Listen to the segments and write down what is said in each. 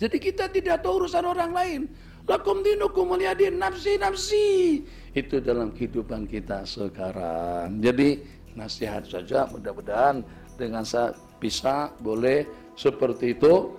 Jadi kita tidak tahu urusan orang lain. Lakum dinukum muliadin nafsi nafsi. Itu dalam kehidupan kita sekarang. Jadi nasihat saja mudah-mudahan dengan saya bisa boleh seperti itu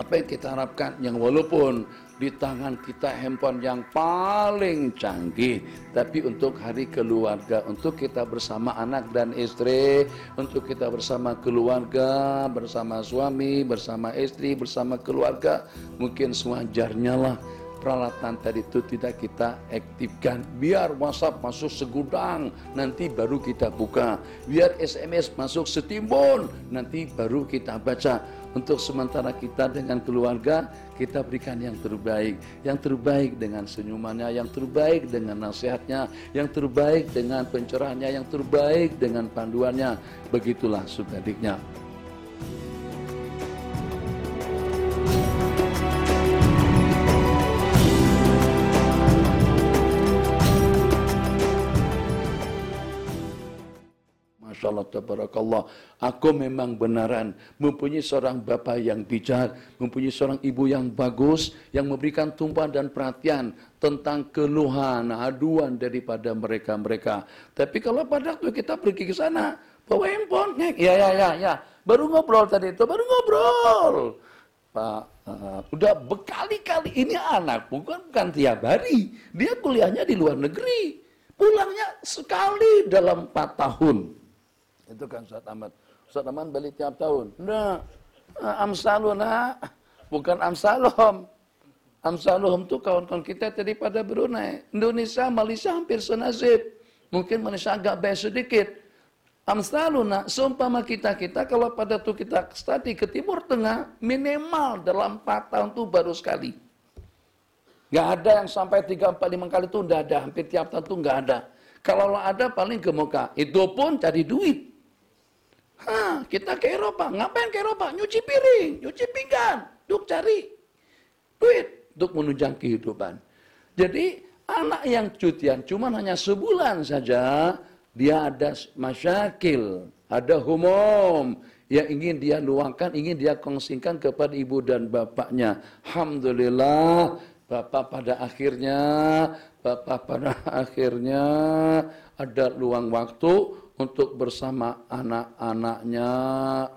apa yang kita harapkan yang walaupun di tangan kita handphone yang paling canggih tapi untuk hari keluarga untuk kita bersama anak dan istri untuk kita bersama keluarga bersama suami bersama istri bersama keluarga mungkin sewajarnya lah peralatan tadi itu tidak kita aktifkan. Biar WhatsApp masuk segudang, nanti baru kita buka. Biar SMS masuk setimbun, nanti baru kita baca. Untuk sementara kita dengan keluarga, kita berikan yang terbaik. Yang terbaik dengan senyumannya, yang terbaik dengan nasihatnya, yang terbaik dengan pencerahannya, yang terbaik dengan panduannya. Begitulah sebaliknya. Allah, Tabarakallah. Aku memang benaran mempunyai seorang bapak yang bijak, mempunyai seorang ibu yang bagus, yang memberikan tumpah dan perhatian tentang keluhan, aduan daripada mereka-mereka. Tapi kalau pada waktu kita pergi ke sana, bawa handphone, ya, ya, ya, ya. Baru ngobrol tadi itu, baru ngobrol. Pak, uh, udah berkali-kali ini anak bukan bukan tiap hari. Dia kuliahnya di luar negeri. Pulangnya sekali dalam 4 tahun. Itu kan Ustaz Ahmad. Ustaz Ahmad balik tiap tahun. Nah, Amsaluna ah. bukan Amsalom. Amsalom tuh kawan-kawan kita pada Brunei. Indonesia, Malaysia hampir senasib. Mungkin Malaysia agak baik sedikit. Amsaluna, ah. seumpama kita-kita kalau pada tuh kita study ke Timur Tengah, minimal dalam 4 tahun tuh baru sekali. Nggak ada yang sampai 3, 4, 5 kali itu nggak ada. Hampir tiap tahun itu nggak ada. Kalau ada paling ke Itu pun cari duit. Hah, kita ke Eropa. Ngapain ke Eropa? Nyuci piring, nyuci pinggan. Duk cari duit untuk menunjang kehidupan. Jadi anak yang cutian cuma hanya sebulan saja dia ada masyakil, ada humum yang ingin dia luangkan, ingin dia kongsikan kepada ibu dan bapaknya. Alhamdulillah, bapak pada akhirnya, bapak pada akhirnya ada luang waktu untuk bersama anak-anaknya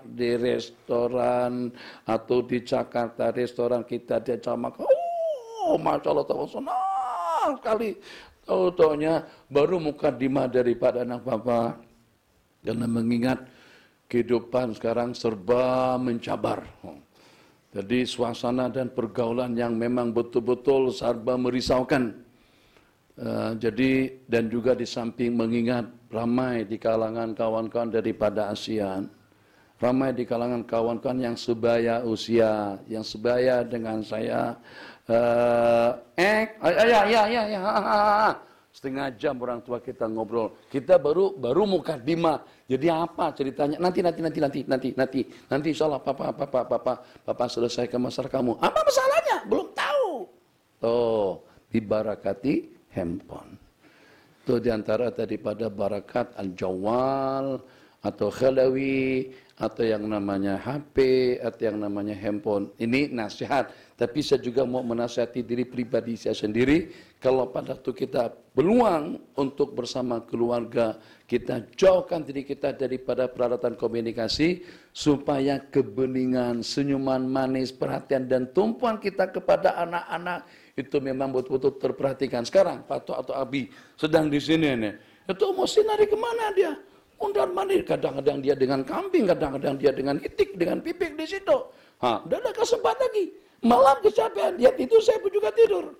di restoran atau di Jakarta restoran kita dia jamak oh masya Allah senang sekali Tahu Tautonya baru muka dima daripada anak bapak. Karena mengingat kehidupan sekarang serba mencabar. Jadi suasana dan pergaulan yang memang betul-betul serba merisaukan. Eh, jadi dan juga di samping mengingat ramai di kalangan kawan-kawan daripada ASEAN, ramai di kalangan kawan-kawan yang sebaya usia, yang sebaya dengan saya. Uh, eh, ah, ah, ya, ya, ya, ya, ya, setengah jam orang tua kita ngobrol. Kita baru baru mukadimah. Jadi apa ceritanya? Nanti, nanti, nanti, nanti, nanti, nanti, nanti. Insya Allah, papa, papa, papa, papa ke masalah kamu. Apa masalahnya? Belum tahu. Tuh, oh, dibarakati handphone. Itu diantara daripada barakat al-jawal atau khalawi atau yang namanya HP atau yang namanya handphone. Ini nasihat. Tapi saya juga mau menasihati diri pribadi saya sendiri. Kalau pada waktu kita peluang untuk bersama keluarga, kita jauhkan diri kita daripada peralatan komunikasi supaya kebeningan, senyuman manis, perhatian dan tumpuan kita kepada anak-anak itu memang betul-betul terperhatikan. Sekarang Pato atau Abi sedang di sini nih. Itu emosi nari kemana dia? Undar mandir. Kadang-kadang dia dengan kambing, kadang-kadang dia dengan itik, dengan pipik di situ. Hah, ada kesempatan lagi. Malam kecapean, dia tidur, saya pun juga tidur.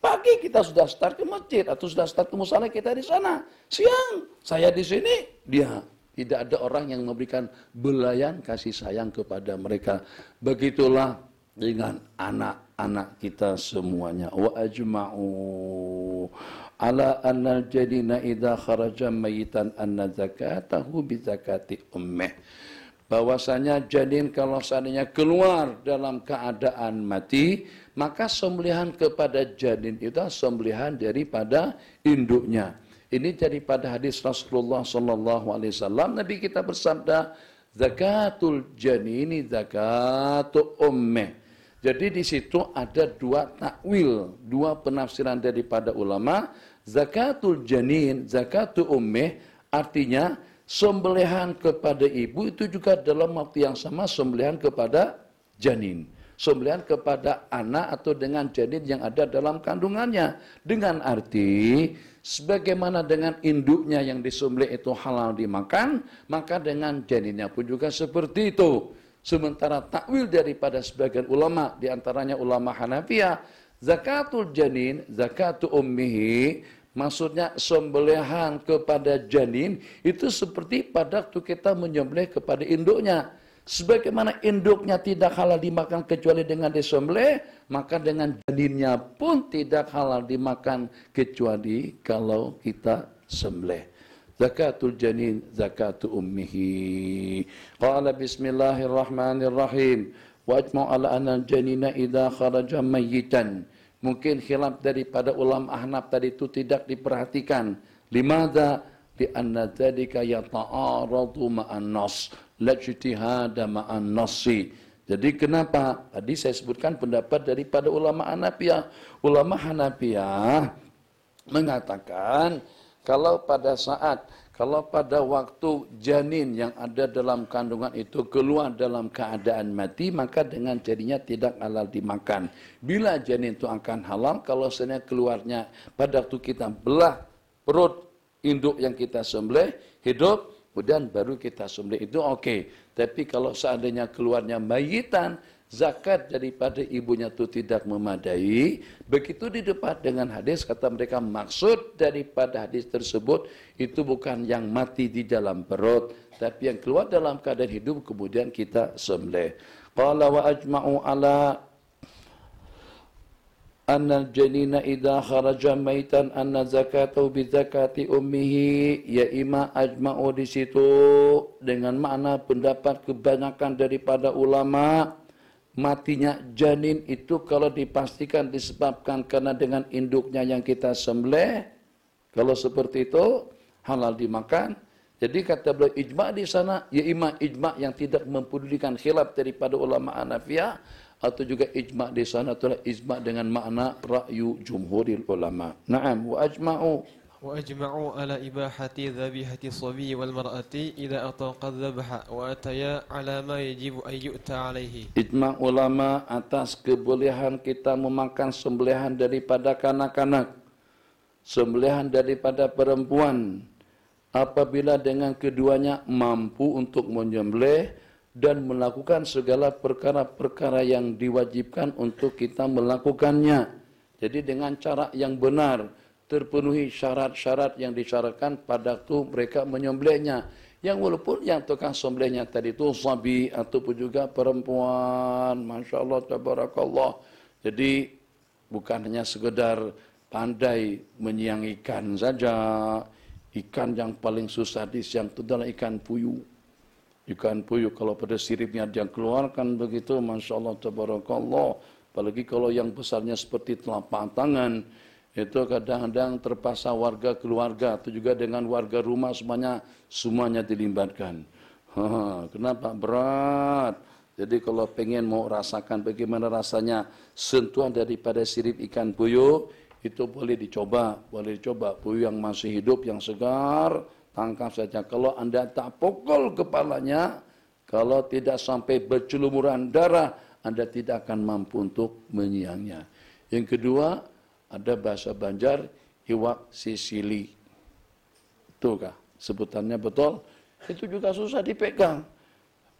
Pagi kita sudah start ke masjid atau sudah start ke musala kita di sana. Siang saya di sini, dia tidak ada orang yang memberikan belayan kasih sayang kepada mereka. Begitulah dengan anak anak kita semuanya wa ajma'u ala anna jadina idza kharaja mayitan anna zakatahu bi zakati ummih bahwasanya janin kalau seandainya keluar dalam keadaan mati maka sembelihan kepada janin itu sembelihan daripada induknya ini daripada hadis Rasulullah sallallahu alaihi wasallam Nabi kita bersabda zakatul janini zakatu ummih jadi di situ ada dua takwil, dua penafsiran daripada ulama. Zakatul janin, zakatul ummeh artinya sembelihan kepada ibu itu juga dalam waktu yang sama sembelihan kepada janin. Sembelihan kepada anak atau dengan janin yang ada dalam kandungannya. Dengan arti sebagaimana dengan induknya yang disembelih itu halal dimakan, maka dengan janinnya pun juga seperti itu. Sementara takwil daripada sebagian ulama, diantaranya ulama Hanafiya, zakatul janin, zakatul ummihi, maksudnya sembelihan kepada janin, itu seperti pada waktu kita menyembelih kepada induknya. Sebagaimana induknya tidak halal dimakan kecuali dengan disembelih, maka dengan janinnya pun tidak halal dimakan kecuali kalau kita sembelih zakatul janin zakatu ummihi qala bismillahirrahmanirrahim wa ajma'u ala anna janina idza kharaja mayyitan mungkin khilaf daripada ulama ahnaf tadi itu tidak diperhatikan limadha li anna dzalika yata'aradu ma'an nas la ijtihada ma'an nasi jadi kenapa tadi saya sebutkan pendapat daripada ulama Hanafiyah ulama Hanafiyah mengatakan kalau pada saat, kalau pada waktu janin yang ada dalam kandungan itu keluar dalam keadaan mati, maka dengan jadinya tidak halal dimakan. Bila janin itu akan halal, kalau sebenarnya keluarnya pada waktu kita belah perut induk yang kita sembelih, hidup, kemudian baru kita sembelih itu oke. Okay. Tapi kalau seandainya keluarnya mayitan, zakat daripada ibunya itu tidak memadai, begitu di depan dengan hadis, kata mereka maksud daripada hadis tersebut itu bukan yang mati di dalam perut, tapi yang keluar dalam keadaan hidup kemudian kita sembelih. Qala wa ajma'u ala anna janina idha kharaja maitan anna zakatu bi zakati ummihi ya ima ajma'u di situ dengan makna pendapat kebanyakan daripada ulama' matinya janin itu kalau dipastikan disebabkan karena dengan induknya yang kita sembelih, kalau seperti itu halal dimakan. Jadi kata beliau ijma di sana, ya ima ijma yang tidak mempedulikan khilaf daripada ulama anafia atau juga ijma di sana adalah ijma dengan makna ra'yu jumhuril ulama. Naam wa ajma'u واجمعوا على اباحه ذبيحه الصبي والمراه اذا اطاق الذبح واتيا على ما يجب ان يؤتى عليه اجماع ulama atas kebolehan kita memakan sembelihan daripada kanak-kanak sembelihan daripada perempuan apabila dengan keduanya mampu untuk menyembelih dan melakukan segala perkara-perkara yang diwajibkan untuk kita melakukannya jadi dengan cara yang benar terpenuhi syarat-syarat yang disyaratkan pada waktu mereka menyembelihnya. Yang walaupun yang tukang sembelihnya tadi itu sabi ataupun juga perempuan. Masya Allah, tabarakallah. Jadi bukan hanya sekedar pandai menyiang ikan saja. Ikan yang paling susah di siang itu adalah ikan puyuh. Ikan puyuh kalau pada siripnya dia keluarkan begitu, Masya Allah, tabarakallah. Apalagi kalau yang besarnya seperti telapak tangan, itu kadang-kadang terpaksa warga keluarga atau juga dengan warga rumah semuanya semuanya dilibatkan. Kenapa berat? Jadi kalau pengen mau rasakan bagaimana rasanya sentuhan daripada sirip ikan puyuh itu boleh dicoba, boleh dicoba puyuh yang masih hidup yang segar tangkap saja. Kalau anda tak pukul kepalanya, kalau tidak sampai berculumuran darah, anda tidak akan mampu untuk menyiangnya. Yang kedua, ada bahasa Banjar iwak sisili. Itu kah? Sebutannya betul? Itu juga susah dipegang.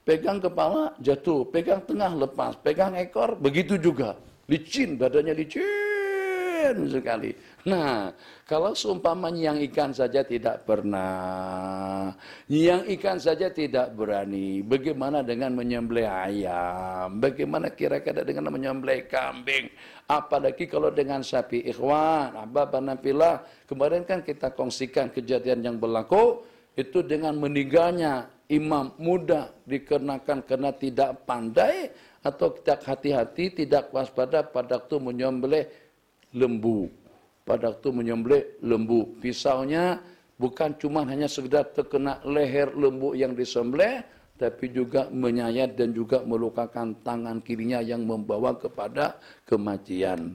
Pegang kepala jatuh, pegang tengah lepas, pegang ekor begitu juga. Licin, badannya licin sekali Nah, kalau seumpama yang ikan saja tidak pernah, yang ikan saja tidak berani, bagaimana dengan menyembelih ayam? Bagaimana kira-kira dengan menyembelih kambing? Apalagi kalau dengan sapi ikhwan, abah banapillah. Kemarin kan kita kongsikan kejadian yang berlaku, itu dengan meninggalnya imam muda dikenakan karena tidak pandai atau tidak hati-hati, tidak waspada pada waktu menyembelih lembu pada waktu menyembelih lembu. Pisaunya bukan cuma hanya sekedar terkena leher lembu yang disembelih, tapi juga menyayat dan juga melukakan tangan kirinya yang membawa kepada kematian.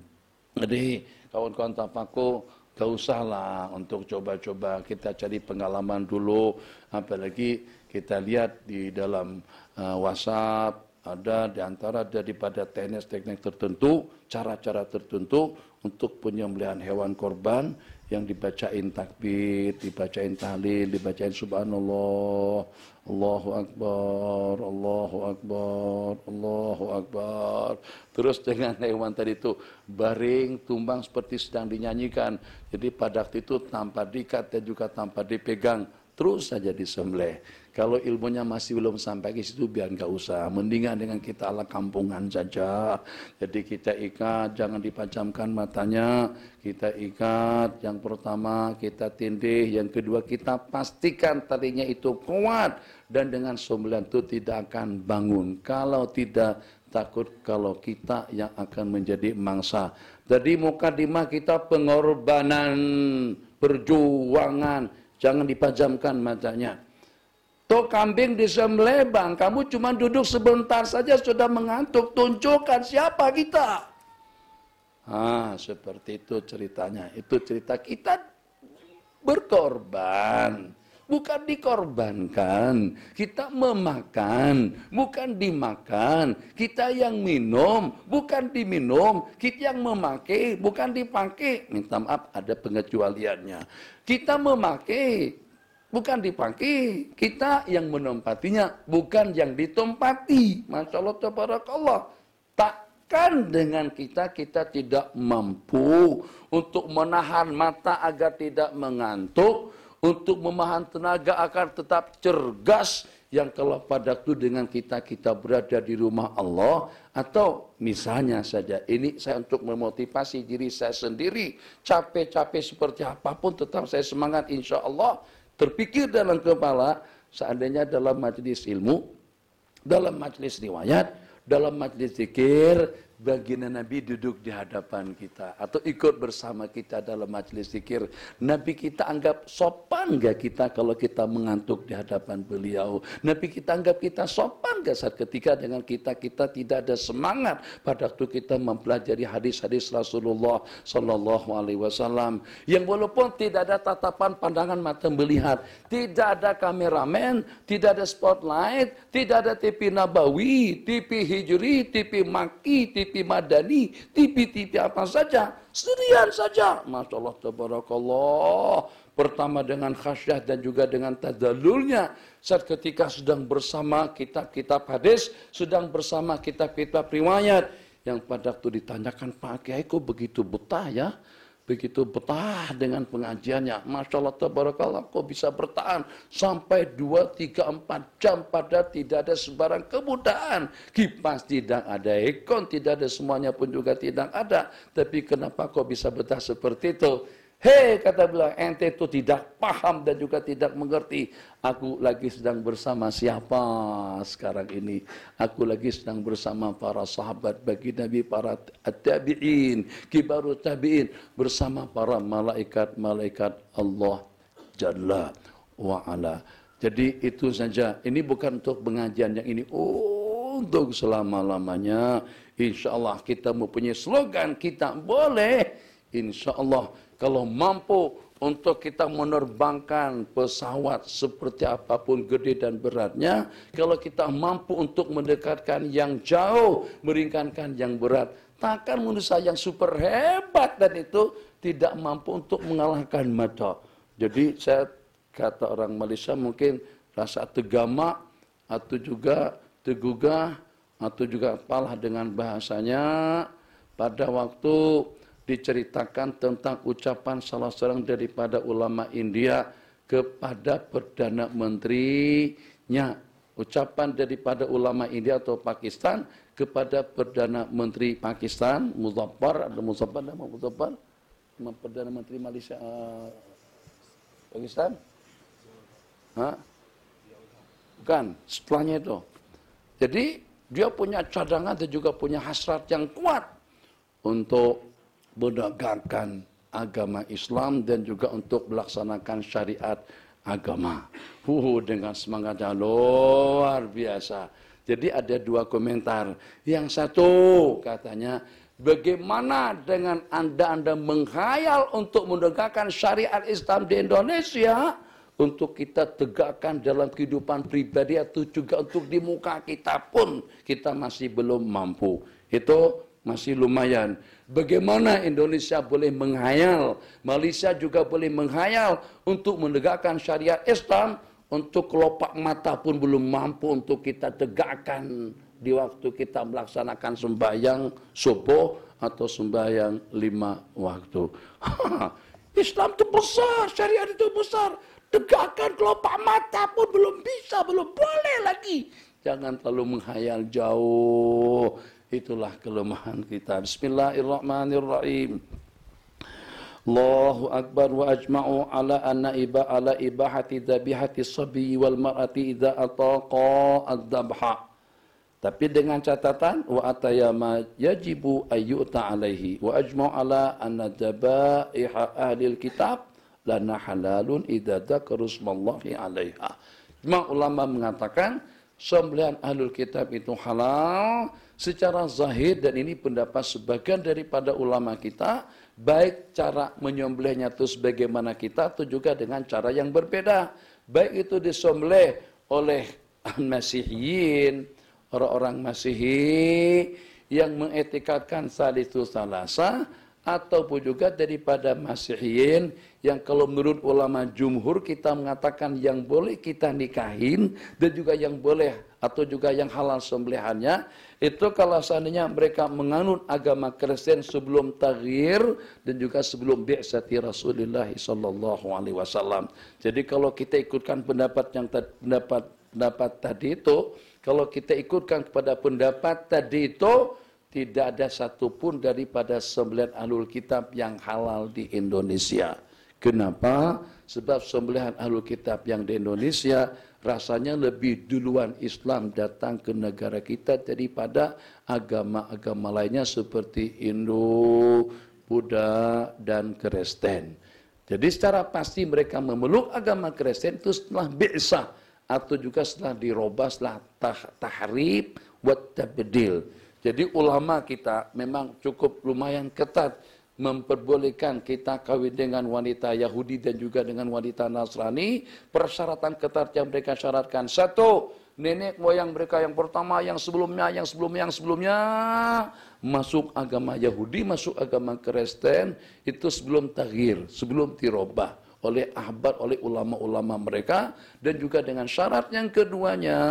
Jadi kawan-kawan tapaku gak usahlah untuk coba-coba kita cari pengalaman dulu apalagi kita lihat di dalam uh, WhatsApp ada di antara daripada teknik-teknik tertentu, cara-cara tertentu untuk penyembelihan hewan korban yang dibacain takbir, dibacain tahlil, dibacain subhanallah, Allahu akbar, Allahu akbar, Allahu akbar. Terus dengan hewan tadi itu baring, tumbang seperti sedang dinyanyikan. Jadi pada waktu itu tanpa diikat dan juga tanpa dipegang, terus saja disembelih. Kalau ilmunya masih belum sampai ke situ biar nggak usah. Mendingan dengan kita ala kampungan saja. Jadi kita ikat, jangan dipajamkan matanya. Kita ikat, yang pertama kita tindih, yang kedua kita pastikan talinya itu kuat. Dan dengan sembilan itu tidak akan bangun. Kalau tidak takut kalau kita yang akan menjadi mangsa. Jadi mukadimah kita pengorbanan, perjuangan, jangan dipajamkan matanya. Tuh kambing bisa melebang, kamu cuma duduk sebentar saja sudah mengantuk, tunjukkan siapa kita. Ah, seperti itu ceritanya. Itu cerita kita berkorban, bukan dikorbankan. Kita memakan, bukan dimakan. Kita yang minum, bukan diminum. Kita yang memakai, bukan dipakai. Minta maaf, ada pengecualiannya. Kita memakai, bukan dipakai kita yang menempatinya bukan yang ditempati masya Allah tabarakallah takkan dengan kita kita tidak mampu untuk menahan mata agar tidak mengantuk untuk memahan tenaga agar tetap cergas yang kalau pada itu dengan kita kita berada di rumah Allah atau misalnya saja ini saya untuk memotivasi diri saya sendiri capek-capek seperti apapun tetap saya semangat insya Allah terpikir dalam kepala seandainya dalam majelis ilmu, dalam majelis riwayat, dalam majelis zikir, baginda Nabi duduk di hadapan kita atau ikut bersama kita dalam majelis zikir. Nabi kita anggap sop sopan kita kalau kita mengantuk di hadapan beliau? Nabi kita anggap kita sopan gak saat ketika dengan kita kita tidak ada semangat pada waktu kita mempelajari hadis-hadis Rasulullah Shallallahu Alaihi Wasallam yang walaupun tidak ada tatapan pandangan mata melihat, tidak ada kameramen, tidak ada spotlight, tidak ada TV Nabawi, TV Hijri, TV Maki, TV Madani, TV-TV apa saja, sendirian saja. Masya Allah, tabarakallah. Pertama dengan khasyah dan juga dengan tadalulnya. Saat ketika sedang bersama kitab-kitab hadis, sedang bersama kitab-kitab riwayat. Yang pada waktu ditanyakan Pak Kiai kok begitu betah ya? begitu betah dengan pengajiannya. Masya Allah, tabarakallah, kok bisa bertahan sampai 2, 3, 4 jam pada tidak ada sebarang kemudahan. Kipas tidak ada, ekon tidak ada, semuanya pun juga tidak ada. Tapi kenapa kok bisa betah seperti itu? Hei kata beliau, ente itu tidak paham dan juga tidak mengerti. Aku lagi sedang bersama siapa sekarang ini? Aku lagi sedang bersama para sahabat bagi Nabi, para tabi'in, kibaru tabi'in. Bersama para malaikat-malaikat Allah Jalla wa'ala. Jadi itu saja. Ini bukan untuk pengajian yang ini. untuk selama-lamanya. Insya Allah kita mempunyai slogan. Kita boleh. Insya Allah kalau mampu untuk kita menerbangkan pesawat seperti apapun gede dan beratnya, kalau kita mampu untuk mendekatkan yang jauh, meringankan yang berat, takkan manusia yang super hebat dan itu tidak mampu untuk mengalahkan mata. Jadi saya kata orang Malaysia mungkin rasa tegama atau juga tegugah atau juga apalah dengan bahasanya pada waktu diceritakan tentang ucapan salah seorang daripada ulama India kepada Perdana Menterinya. Ucapan daripada ulama India atau Pakistan kepada Perdana Menteri Pakistan, Muzaffar, ada Muzaffar, nama Muzaffar, Perdana Menteri Malaysia, uh, Pakistan? Hah? Bukan, setelahnya itu. Jadi dia punya cadangan dan juga punya hasrat yang kuat untuk menegakkan agama Islam dan juga untuk melaksanakan syariat agama. Huhu dengan semangat yang luar biasa. Jadi ada dua komentar. Yang satu katanya, bagaimana dengan Anda-Anda menghayal untuk menegakkan syariat Islam di Indonesia? Untuk kita tegakkan dalam kehidupan pribadi atau juga untuk di muka kita pun kita masih belum mampu. Itu masih lumayan. Bagaimana Indonesia boleh menghayal, Malaysia juga boleh menghayal untuk menegakkan syariat Islam untuk kelopak mata pun belum mampu untuk kita tegakkan di waktu kita melaksanakan sembahyang subuh atau sembahyang lima waktu. Islam itu besar, syariat itu besar. Tegakkan kelopak mata pun belum bisa, belum boleh lagi. Jangan terlalu menghayal jauh. Itulah kelemahan kita. Bismillahirrahmanirrahim. Allahu akbar wa ajma'u ala anna iba ala ibahati hati sabi wal mar'ati idza ataqa ad Tapi dengan catatan wa atayama yajibu ayyuta alaihi wa ajma'u ala anna dabaiha ahli kitab lana halalun idza dzakaru smallahi alaiha. ulama mengatakan sembelihan ahli kitab itu halal secara zahir dan ini pendapat sebagian daripada ulama kita baik cara menyembelihnya itu sebagaimana kita atau juga dengan cara yang berbeda baik itu disembelih oleh masihiyin orang-orang masihi yang mengetikatkan salitul salasa ataupun juga daripada masihin yang kalau menurut ulama jumhur kita mengatakan yang boleh kita nikahin dan juga yang boleh atau juga yang halal sembelihannya itu kalau seandainya mereka menganut agama Kristen sebelum taghyir dan juga sebelum bi'sati Rasulullah sallallahu alaihi wasallam. Jadi kalau kita ikutkan pendapat yang pendapat pendapat tadi itu kalau kita ikutkan kepada pendapat tadi itu tidak ada satupun daripada sembelihan ahlul kitab yang halal di Indonesia. Kenapa? Sebab sembelihan ahlul kitab yang di Indonesia rasanya lebih duluan Islam datang ke negara kita daripada agama-agama lainnya seperti Hindu, Buddha, dan Kristen. Jadi secara pasti mereka memeluk agama Kristen itu setelah bi'sah atau juga setelah dirobah, setelah tahrib, wat tabdil. Jadi ulama kita memang cukup lumayan ketat memperbolehkan kita kawin dengan wanita Yahudi dan juga dengan wanita Nasrani. Persyaratan ketat yang mereka syaratkan. Satu, nenek moyang mereka yang pertama, yang sebelumnya, yang sebelumnya, yang sebelumnya. Masuk agama Yahudi, masuk agama Kristen, itu sebelum tahir, sebelum tirobah oleh ahbab, oleh ulama-ulama mereka dan juga dengan syarat yang keduanya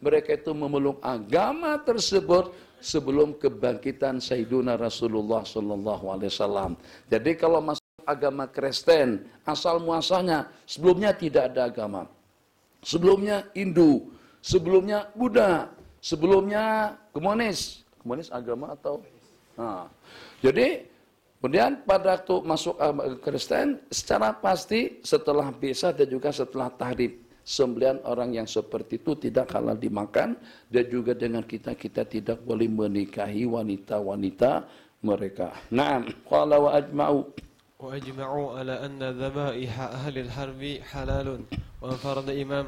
mereka itu memeluk agama tersebut sebelum kebangkitan Sayyiduna Rasulullah Shallallahu Alaihi Wasallam. Jadi kalau masuk agama Kristen, asal muasanya sebelumnya tidak ada agama. Sebelumnya Hindu, sebelumnya Buddha, sebelumnya komunis. Komunis agama atau nah. Jadi kemudian pada waktu masuk agama eh, Kristen secara pasti setelah bisa dan juga setelah tahrib sembelian orang yang seperti itu tidak halal dimakan dan juga dengan kita kita tidak boleh menikahi wanita-wanita mereka. Naam, qala wa ajma'u. Wa ajma'u ala anna dhabaiha ahli al-harbi halal. Wa farada imam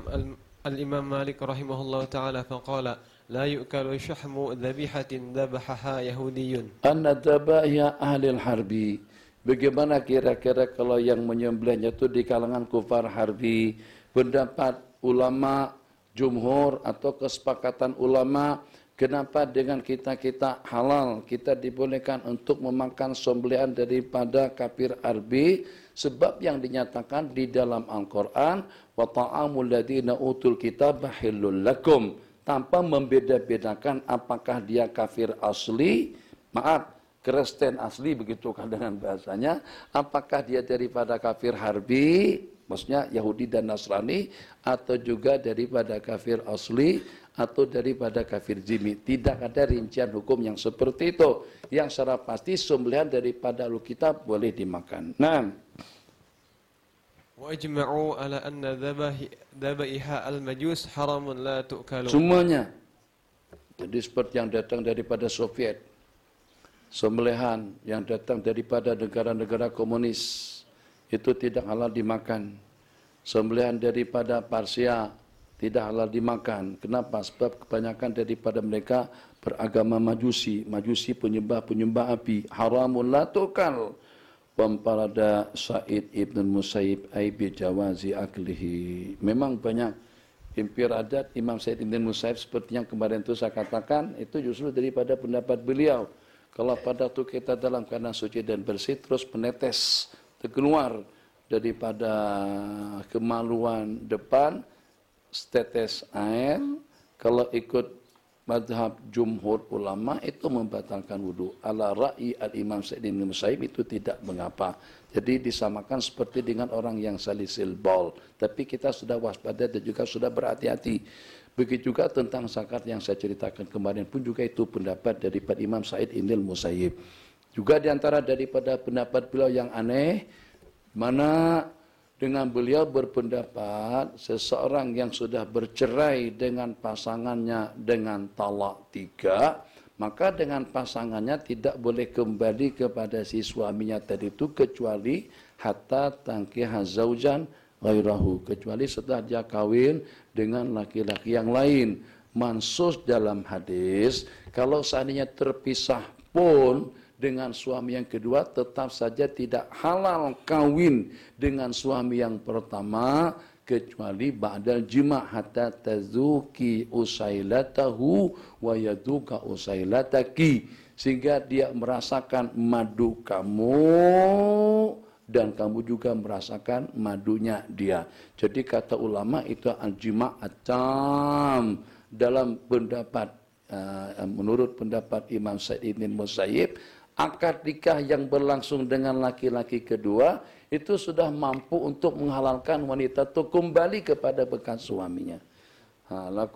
al-imam Malik rahimahullah ta'ala Qala la لا shahmu شحم ذبيحة ذبحها يهودي أن ahli al harbi. Bagaimana kira-kira kalau yang menyembelihnya itu di kalangan kufar harbi pendapat ulama jumhur atau kesepakatan ulama kenapa dengan kita-kita halal kita dibolehkan untuk memakan sembelihan daripada kafir arbi sebab yang dinyatakan di dalam Al-Qur'an wa ta'amul ladina utul kitab halul lakum tanpa membeda-bedakan apakah dia kafir asli maaf Kristen asli begitu dengan bahasanya apakah dia daripada kafir harbi maksudnya Yahudi dan Nasrani atau juga daripada kafir asli atau daripada kafir jimi. Tidak ada rincian hukum yang seperti itu. Yang secara pasti sembelihan daripada Alkitab boleh dimakan. Nah. Semuanya. Jadi seperti yang datang daripada Soviet. Sembelihan yang datang daripada negara-negara komunis itu tidak halal dimakan. Sembelihan daripada parsia tidak halal dimakan. Kenapa? Sebab kebanyakan daripada mereka beragama majusi. Majusi penyembah-penyembah api. Haramun latukal. Pemparada Said Ibn Musaib Aibi Jawazi Aklihi. Memang banyak impir adat Imam Said Ibn Musaib seperti yang kemarin itu saya katakan itu justru daripada pendapat beliau. Kalau pada itu kita dalam keadaan suci dan bersih terus menetes terkeluar daripada kemaluan depan setetes air kalau ikut madhab jumhur ulama itu membatalkan wudhu ala ra'i al imam Sa'id bin Musaib itu tidak mengapa jadi disamakan seperti dengan orang yang salisil bol tapi kita sudah waspada dan juga sudah berhati-hati begitu juga tentang zakat yang saya ceritakan kemarin pun juga itu pendapat daripada Imam Sa'id bin Musaib juga diantara daripada pendapat beliau yang aneh, mana dengan beliau berpendapat seseorang yang sudah bercerai dengan pasangannya dengan talak tiga, maka dengan pasangannya tidak boleh kembali kepada si suaminya tadi itu kecuali hatta tangki hazaujan ghairahu kecuali setelah dia kawin dengan laki-laki yang lain mansus dalam hadis kalau seandainya terpisah pun dengan suami yang kedua tetap saja tidak halal kawin dengan suami yang pertama kecuali ba'dal jima hatta tazuki usailatahu wa yaduka usailataki sehingga dia merasakan madu kamu dan kamu juga merasakan madunya dia. Jadi kata ulama itu al-jima' atam dalam pendapat eh, menurut pendapat Imam Said bin Musayyib akad nikah yang berlangsung dengan laki-laki kedua itu sudah mampu untuk menghalalkan wanita itu kembali kepada bekas suaminya. Ala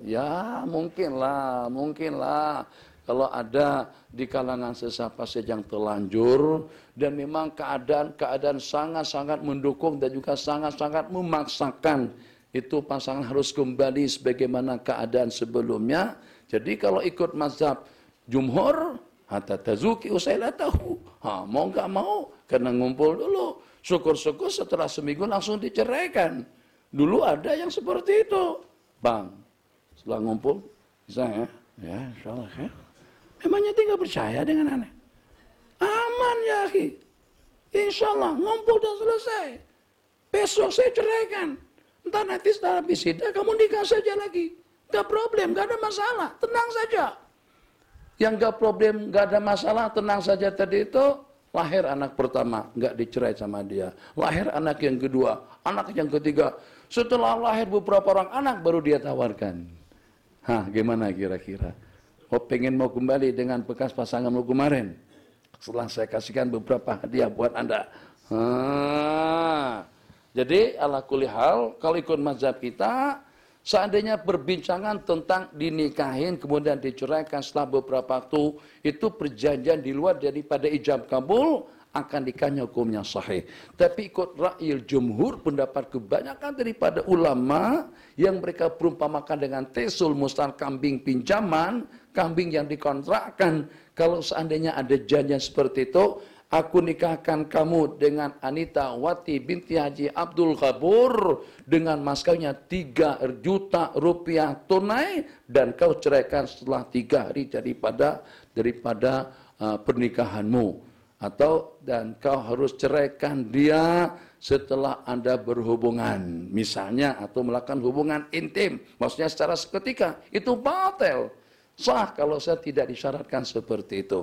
ya mungkinlah, mungkinlah kalau ada di kalangan sesapa yang telanjur dan memang keadaan-keadaan sangat-sangat mendukung dan juga sangat-sangat memaksakan itu pasangan harus kembali sebagaimana keadaan sebelumnya. Jadi kalau ikut mazhab jumhur Hatta tazuki usailatahu. tahu, mau nggak mau, karena ngumpul dulu. Syukur-syukur setelah seminggu langsung diceraikan. Dulu ada yang seperti itu. Bang, setelah ngumpul, bisa ya? Ya, insya Allah ya. Memangnya tinggal percaya dengan aneh. Aman ya, akhi. Insya Allah, ngumpul dan selesai. Besok saya ceraikan. Entah nanti setelah bisida kamu nikah saja lagi. Gak problem, gak ada masalah. Tenang saja. Yang gak problem, gak ada masalah, tenang saja tadi itu, lahir anak pertama, gak dicerai sama dia. Lahir anak yang kedua, anak yang ketiga. Setelah lahir beberapa orang anak, baru dia tawarkan. Hah, gimana kira-kira? Oh, pengen mau kembali dengan bekas pasangan pasanganmu kemarin? Setelah saya kasihkan beberapa hadiah buat Anda. Hah. Jadi, ala kulihal, kalau ikut mazhab kita, Seandainya perbincangan tentang dinikahin kemudian diceraikan setelah beberapa waktu itu perjanjian di luar daripada ijab kabul akan nikahnya hukumnya sahih. Tapi ikut ra'il jumhur pendapat kebanyakan daripada ulama yang mereka perumpamakan dengan tesul mustan kambing pinjaman, kambing yang dikontrakkan. Kalau seandainya ada janjian seperti itu, Aku nikahkan kamu dengan Anita Wati binti Haji Abdul Ghabur dengan kawinnya 3 juta rupiah tunai dan kau ceraikan setelah tiga hari daripada daripada uh, pernikahanmu atau dan kau harus ceraikan dia setelah Anda berhubungan misalnya atau melakukan hubungan intim maksudnya secara seketika itu batal sah kalau saya tidak disyaratkan seperti itu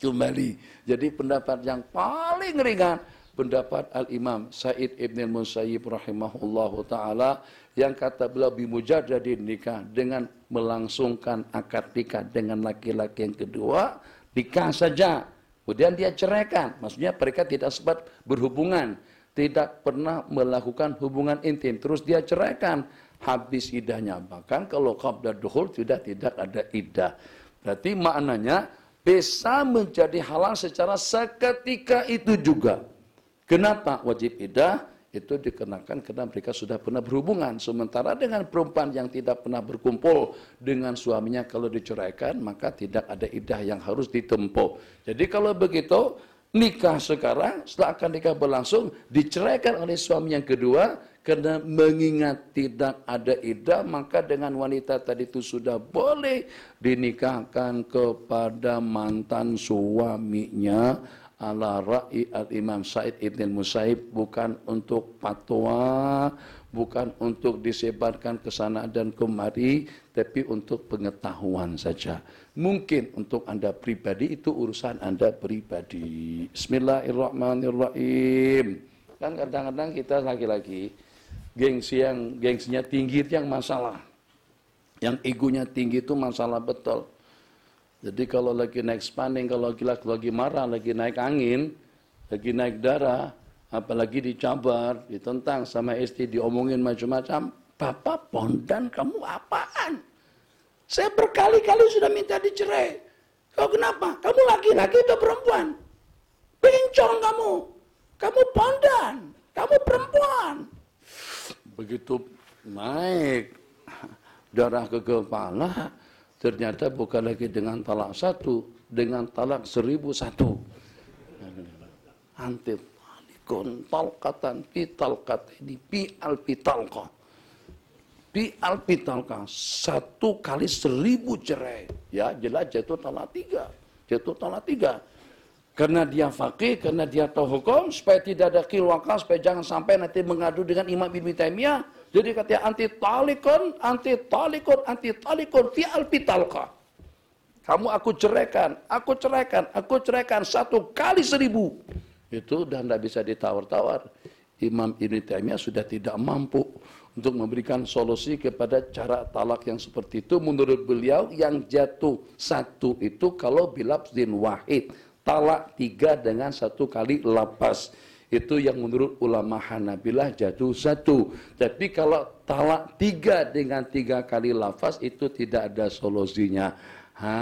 kembali. Jadi pendapat yang paling ringan pendapat Al-Imam Said Ibn Musayyib rahimahullah taala yang kata beliau bimujadadin nikah dengan melangsungkan akad nikah dengan laki-laki yang kedua nikah saja. Kemudian dia ceraikan. Maksudnya mereka tidak sempat berhubungan, tidak pernah melakukan hubungan intim. Terus dia ceraikan habis idahnya. Bahkan kalau qabla duhur sudah tidak ada idah. Berarti maknanya bisa menjadi halal secara seketika itu juga. Kenapa wajib idah? Itu dikenakan karena mereka sudah pernah berhubungan. Sementara dengan perempuan yang tidak pernah berkumpul dengan suaminya kalau diceraikan, maka tidak ada idah yang harus ditempuh. Jadi kalau begitu, nikah sekarang, setelah akan nikah berlangsung, diceraikan oleh suami yang kedua, karena mengingat tidak ada idah maka dengan wanita tadi itu sudah boleh dinikahkan kepada mantan suaminya ala ra'i al-imam Said ibn Musaib bukan untuk patwa, bukan untuk disebarkan ke sana dan kemari, tapi untuk pengetahuan saja. Mungkin untuk Anda pribadi itu urusan Anda pribadi. Bismillahirrahmanirrahim. Kan kadang-kadang kita lagi-lagi gengsi yang gengsinya tinggi itu yang masalah. Yang egonya tinggi itu masalah betul. Jadi kalau lagi naik spanning, kalau lagi, lagi marah, lagi naik angin, lagi naik darah, apalagi dicabar, ditentang sama istri, diomongin macam-macam, Bapak pondan, kamu apaan? Saya berkali-kali sudah minta dicerai. Kau kenapa? Kamu laki-laki itu perempuan? Pincong kamu. Kamu pondan, Kamu perempuan begitu naik darah ke kepala ternyata bukan lagi dengan talak satu dengan talak seribu satu antim talikun talkatan pitalkat ini pi al talqa pi al talqa satu kali seribu cerai ya jelas jatuh talak tiga jatuh talak tiga karena dia fakih, karena dia tahu hukum, supaya tidak ada kilwaka, supaya jangan sampai nanti mengadu dengan Imam Ibn Taimiyah. Jadi katanya anti talikon, anti talikon, anti talikon, fi alfi talqa. Kamu aku ceraikan, aku ceraikan, aku ceraikan satu kali seribu. Itu dan tidak bisa ditawar-tawar. Imam Ibn Taimiyah sudah tidak mampu untuk memberikan solusi kepada cara talak yang seperti itu menurut beliau yang jatuh satu itu kalau din wahid talak tiga dengan satu kali lapas. Itu yang menurut ulama Hanabilah jatuh satu. Tapi kalau talak tiga dengan tiga kali lapas itu tidak ada solusinya. Ha,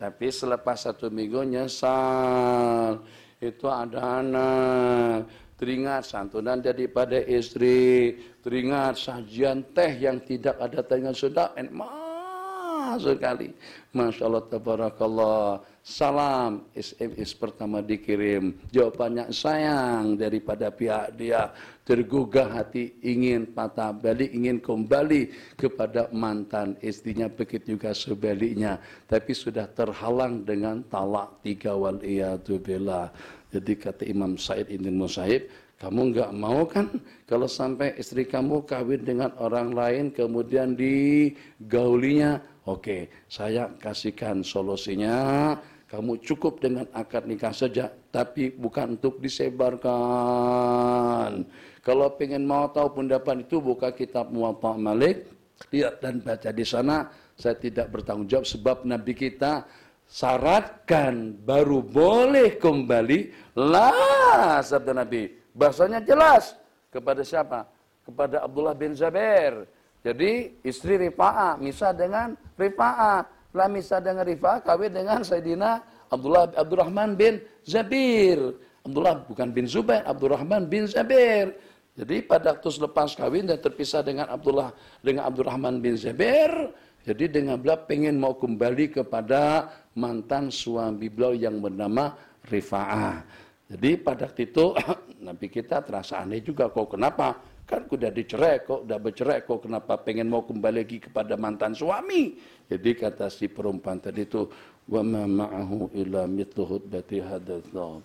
tapi selepas satu minggu nyesal. Itu ada anak. Teringat santunan daripada istri. Teringat sajian teh yang tidak ada tangan sudah. Enak sekali. Masya Allah, tabarakallah salam SMS pertama dikirim. Jawabannya sayang daripada pihak dia tergugah hati ingin patah balik, ingin kembali kepada mantan istrinya begitu juga sebaliknya. Tapi sudah terhalang dengan talak tiga wal billah. Jadi kata Imam Said Ibn Musaib, kamu enggak mau kan kalau sampai istri kamu kawin dengan orang lain kemudian digaulinya Oke, saya kasihkan solusinya. Kamu cukup dengan akad nikah saja, tapi bukan untuk disebarkan. Kalau pengen mau tahu pendapat itu, buka kitab Muwatta Malik, lihat dan baca di sana. Saya tidak bertanggung jawab sebab Nabi kita syaratkan baru boleh kembali lah sabda Nabi. Bahasanya jelas kepada siapa? Kepada Abdullah bin Zabir. Jadi istri Rifa'a misa dengan Rifa'a, Setelah misa dengan Rifa'a kawin dengan Sayyidina Abdullah Abdurrahman bin Zabir. Abdullah bukan bin Zubair, Abdurrahman bin Zabir. Jadi pada waktu lepas kawin dan terpisah dengan Abdullah dengan Abdurrahman bin Zabir, jadi dengan beliau pengen mau kembali kepada mantan suami beliau yang bernama Rifa'a. Jadi pada waktu itu Nabi kita terasa aneh juga kok kenapa? kan udah dicerai kok, udah bercerai kok, kenapa pengen mau kembali lagi kepada mantan suami? Jadi kata si perempuan tadi itu, wa ma'ahu illa mitluhud bati hadathom.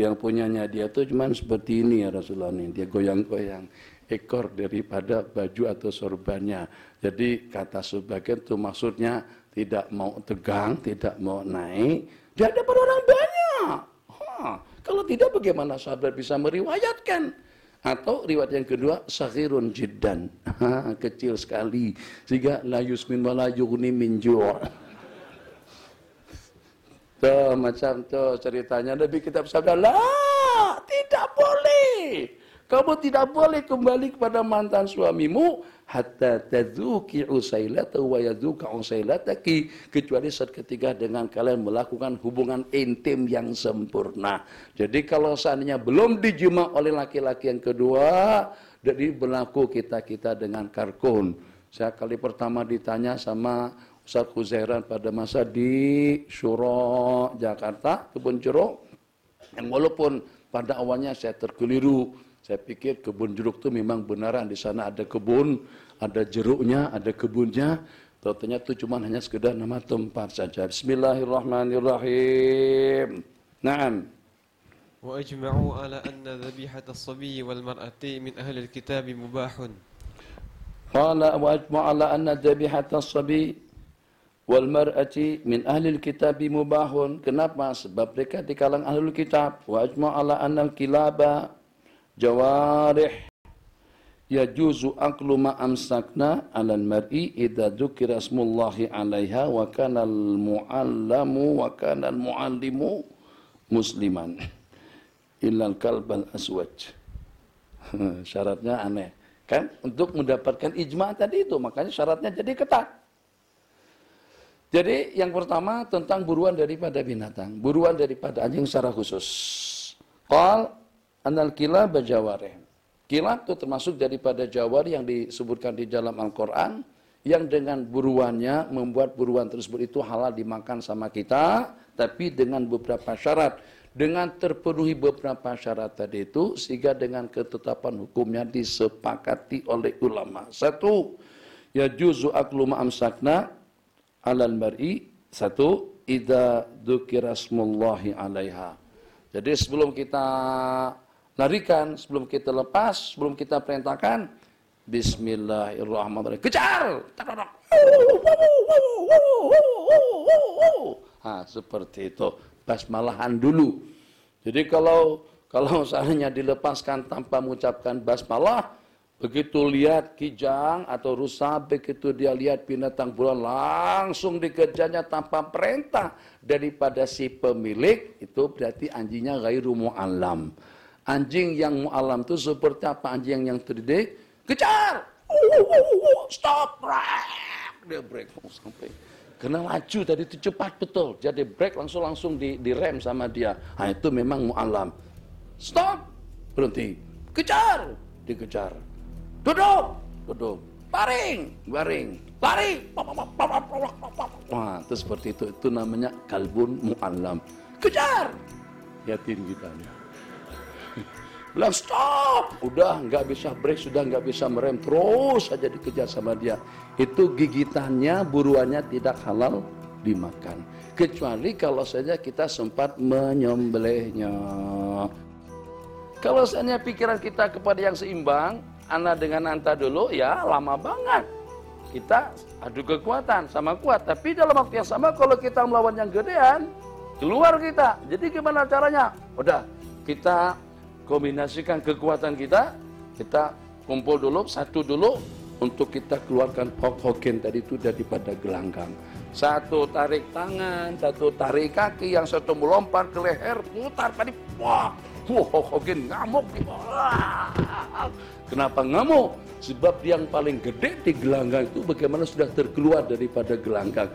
Yang punyanya dia tuh cuman seperti ini ya Rasulullah ini, dia goyang-goyang ekor daripada baju atau sorbannya. Jadi kata sebagian itu maksudnya tidak mau tegang, tidak mau naik, di ada orang banyak. Hah. kalau tidak bagaimana sahabat bisa meriwayatkan? Atau riwayat yang kedua, sahirun jiddan. Ha, kecil sekali. Sehingga la yusmin wala yughni min ju' Tuh, macam tuh ceritanya Nabi kita bersabda, lah, tidak boleh. Kamu tidak boleh kembali kepada mantan suamimu hatta tadzuki usailata wa yadzuka usailataki kecuali saat ketiga dengan kalian melakukan hubungan intim yang sempurna. Jadi kalau seandainya belum dijima oleh laki-laki yang kedua, jadi berlaku kita-kita dengan karkun. Saya kali pertama ditanya sama Ustaz Kuzairan pada masa di Syuro Jakarta, Kebun Jeruk, yang walaupun pada awalnya saya terkeliru, saya pikir kebun jeruk itu memang benaran di sana ada kebun, ada jeruknya, ada kebunnya. Tentunya itu cuma hanya sekedar nama tempat saja. Bismillahirrahmanirrahim. Naam. وأجمعوا على أن ذبيحة الصبي والمرأة من أهل الكتاب مباح. قال على أن ذبيحة الصبي Kenapa? Sebab mereka di kalangan ahli kitab. Wa ajma' kilaba jawarih juzu aklu ma amsakna 'ala mari idza dzukira ismullahi 'alaiha wa kanal muallamu wa kanal muallimu musliman illal kalbal aswaj syaratnya aneh kan untuk mendapatkan ijma tadi itu makanya syaratnya jadi ketat jadi yang pertama tentang buruan daripada binatang buruan daripada anjing secara khusus qal Anal kila bajawareh. Kilab itu termasuk daripada jawar yang disebutkan di dalam Al-Quran yang dengan buruannya membuat buruan tersebut itu halal dimakan sama kita tapi dengan beberapa syarat dengan terpenuhi beberapa syarat tadi itu sehingga dengan ketetapan hukumnya disepakati oleh ulama satu ya juzu aklu ma'amsakna alal mar'i satu ida dukirasmullahi alaiha jadi sebelum kita larikan, sebelum kita lepas, sebelum kita perintahkan, Bismillahirrahmanirrahim. Kejar! ha, seperti itu. Basmalahan dulu. Jadi kalau kalau seandainya dilepaskan tanpa mengucapkan basmalah, begitu lihat kijang atau rusa, begitu dia lihat binatang bulan, langsung dikejarnya tanpa perintah daripada si pemilik, itu berarti anjingnya gairu alam. Anjing yang mu'alam itu seperti apa anjing yang terdidik? Kejar! Uh, uh, uh, stop! break, Dia break. Sampai. Karena laju tadi itu cepat betul. Jadi break langsung langsung di, rem sama dia. Nah, itu memang mu'alam. Stop! Berhenti. Kejar! Dikejar. Duduk! Duduk. Baring! Baring. Lari! Wah, itu seperti itu. Itu namanya kalbun mu'alam. Kejar! yatim kita. Ya bilang stop udah nggak bisa break sudah nggak bisa merem terus saja dikejar sama dia itu gigitannya buruannya tidak halal dimakan kecuali kalau saja kita sempat menyembelihnya kalau saja pikiran kita kepada yang seimbang ana dengan anta dulu ya lama banget kita adu kekuatan sama kuat tapi dalam waktu yang sama kalau kita melawan yang gedean keluar kita jadi gimana caranya udah kita kombinasikan kekuatan kita kita kumpul dulu satu dulu untuk kita keluarkan hokin tadi itu daripada gelanggang satu tarik tangan satu tarik kaki yang satu melompat ke leher putar tadi wah wah hokin ngamuk kenapa ngamuk sebab yang paling gede di gelanggang itu bagaimana sudah terkeluar daripada gelanggang